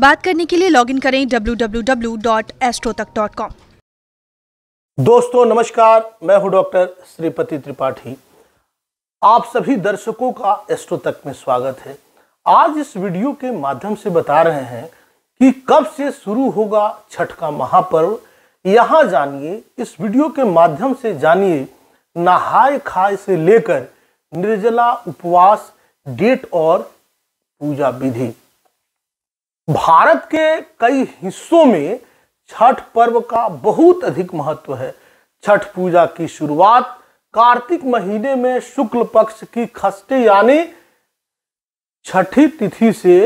बात करने के लिए लॉगिन करें www.astrotak.com दोस्तों नमस्कार मैं हूं डॉक्टर श्रीपति त्रिपाठी आप सभी दर्शकों का एस्ट्रो तक में स्वागत है आज इस वीडियो के माध्यम से बता रहे हैं कि कब से शुरू होगा छठ का महापर्व यहाँ जानिए इस वीडियो के माध्यम से जानिए नहाय खाए से लेकर निर्जला उपवास डेट और पूजा विधि भारत के कई हिस्सों में छठ पर्व का बहुत अधिक महत्व है छठ पूजा की शुरुआत कार्तिक महीने में शुक्ल पक्ष की खस्ते यानी छठी तिथि से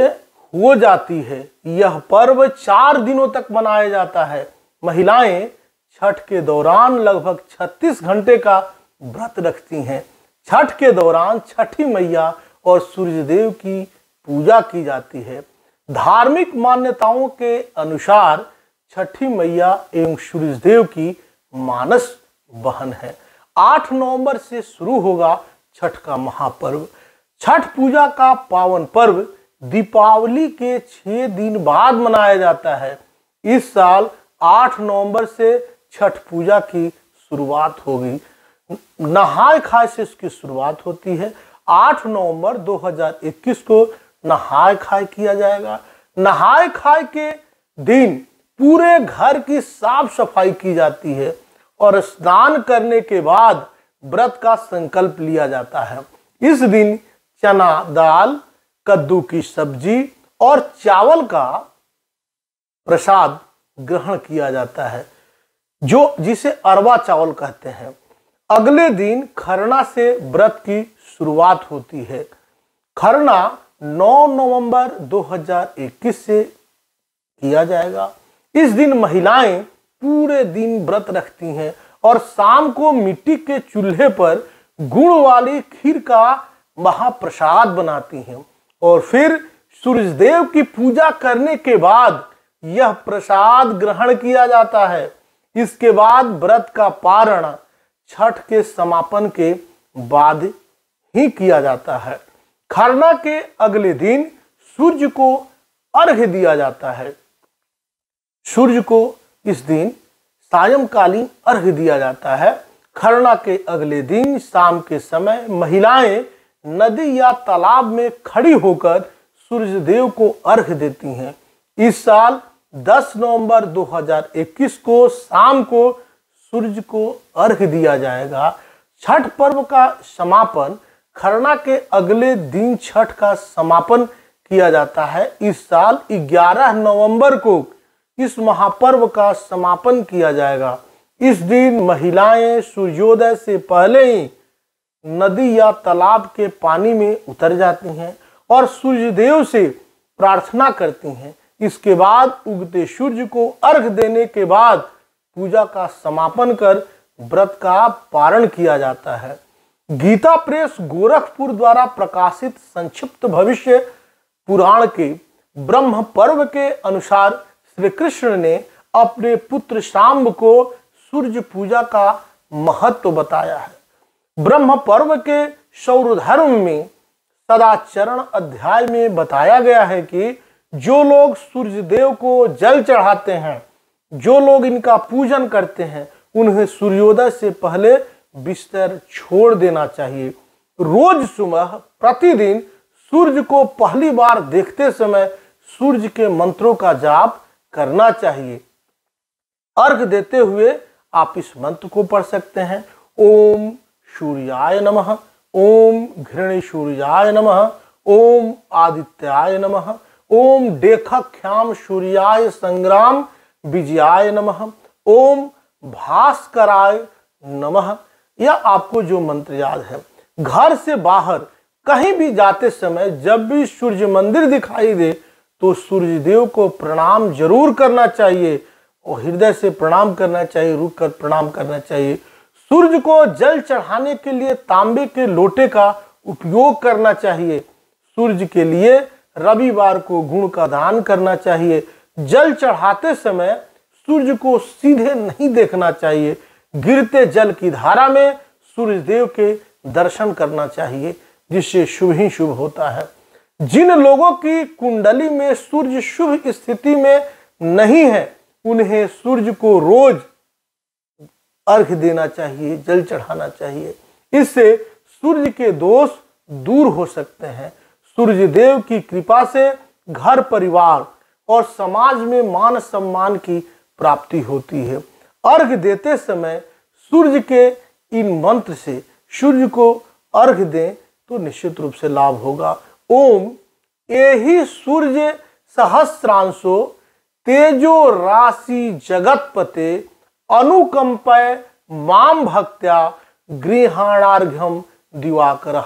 हो जाती है यह पर्व चार दिनों तक मनाया जाता है महिलाएं छठ के दौरान लगभग 36 घंटे का व्रत रखती हैं छठ के दौरान छठी मैया और सूर्यदेव की पूजा की जाती है धार्मिक मान्यताओं के अनुसार छठी मैया एवं सूर्यदेव की मानस बहन है आठ नवंबर से शुरू होगा छठ का महापर्व छठ पूजा का पावन पर्व दीपावली के छह दिन बाद मनाया जाता है इस साल 8 नवंबर से छठ पूजा की शुरुआत होगी नहाय खाए से इसकी शुरुआत होती है 8 नवंबर 2021 को नहाय खाय किया जाएगा नहाय खाय के दिन पूरे घर की साफ सफाई की जाती है और स्नान करने के बाद व्रत का संकल्प लिया जाता है इस दिन चना दाल कद्दू की सब्जी और चावल का प्रसाद ग्रहण किया जाता है जो जिसे अरवा चावल कहते हैं अगले दिन खरना से व्रत की शुरुआत होती है खरना 9 नवंबर 2021 से किया जाएगा इस दिन महिलाएं पूरे दिन व्रत रखती हैं और शाम को मिट्टी के चूल्हे पर गुड़ वाली खीर का महाप्रसाद बनाती हैं और फिर सूर्यदेव की पूजा करने के बाद यह प्रसाद ग्रहण किया जाता है इसके बाद व्रत का पारण छठ के समापन के बाद ही किया जाता है खरना के अगले दिन सूर्य को अर्घ दिया जाता है सूर्य को इस दिन सायंकालीन अर्घ दिया जाता है खरना के अगले दिन शाम के समय महिलाएं नदी या तालाब में खड़ी होकर सूर्य देव को अर्घ देती हैं इस साल 10 नवंबर 2021 को शाम को सूर्य को अर्घ दिया जाएगा छठ पर्व का समापन खरना के अगले दिन छठ का समापन किया जाता है इस साल 11 नवंबर को इस महापर्व का समापन किया जाएगा इस दिन महिलाएं सूर्योदय से पहले ही नदी या तालाब के पानी में उतर जाती हैं और सूर्यदेव से प्रार्थना करती हैं इसके बाद उगते सूर्य को अर्घ देने के बाद पूजा का समापन कर व्रत का पारण किया जाता है गीता प्रेस गोरखपुर द्वारा प्रकाशित संक्षिप्त भविष्य पुराण के ब्रह्म पर्व के अनुसार श्री कृष्ण ने अपने पुत्र शाम्ब को सूर्य पूजा का महत्व बताया है ब्रह्म पर्व के सौरधर्म में सदाचरण अध्याय में बताया गया है कि जो लोग सूर्य देव को जल चढ़ाते हैं जो लोग इनका पूजन करते हैं उन्हें सूर्योदय से पहले बिस्तर छोड़ देना चाहिए रोज सुबह प्रतिदिन सूर्य को पहली बार देखते समय सूर्य के मंत्रों का जाप करना चाहिए अर्घ देते हुए आप इस मंत्र को पढ़ सकते हैं ओम सूर्याय नमः ओम घृणी सूर्याय नमः ओम आदित्याय नमः ओम ख्याम सूर्याय संग्राम विजयाय नमः ओम भास्कराय नमः या आपको जो मंत्र याद है घर से बाहर कहीं भी जाते समय जब भी सूर्य मंदिर दिखाई दे तो सूर्य देव को प्रणाम जरूर करना चाहिए और हृदय से प्रणाम करना चाहिए रुक कर प्रणाम करना चाहिए सूर्य को जल चढ़ाने के लिए तांबे के लोटे का उपयोग करना चाहिए सूर्य के लिए रविवार को गुण का दान करना चाहिए जल चढ़ाते समय सूर्य को सीधे नहीं देखना चाहिए गिरते जल की धारा में सूर्य देव के दर्शन करना चाहिए जिससे शुभ ही शुभ होता है जिन लोगों की कुंडली में सूर्य शुभ स्थिति में नहीं है उन्हें सूर्य को रोज अर्घ देना चाहिए जल चढ़ाना चाहिए इससे सूर्य के दोष दूर हो सकते हैं सूर्य देव की कृपा से घर परिवार और समाज में मान सम्मान की प्राप्ति होती है अर्घ देते समय सूर्य के इन मंत्र से सूर्य को अर्घ दें तो निश्चित रूप से लाभ होगा ओम यही सूर्य सहस्रांशो तेजो राशि जगतपते अनुकंपय माम भक्त्या गृहाणार्घ्यम दिवाकर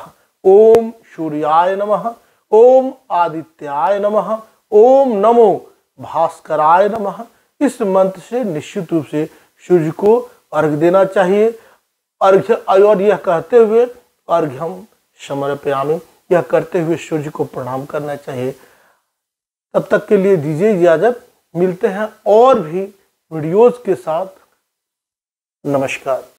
ओम सूर्याय नमः ओम आदित्याय नमः ओम नमो भास्कराय नमः इस मंत्र से निश्चित रूप से सूर्य को अर्घ देना चाहिए अर्घ्य और यह कहते हुए अर्घ्य हम समर्पयामी यह करते हुए सूर्य को प्रणाम करना चाहिए तब तक के लिए दीजिए इजाजत मिलते हैं और भी वीडियोज के साथ नमस्कार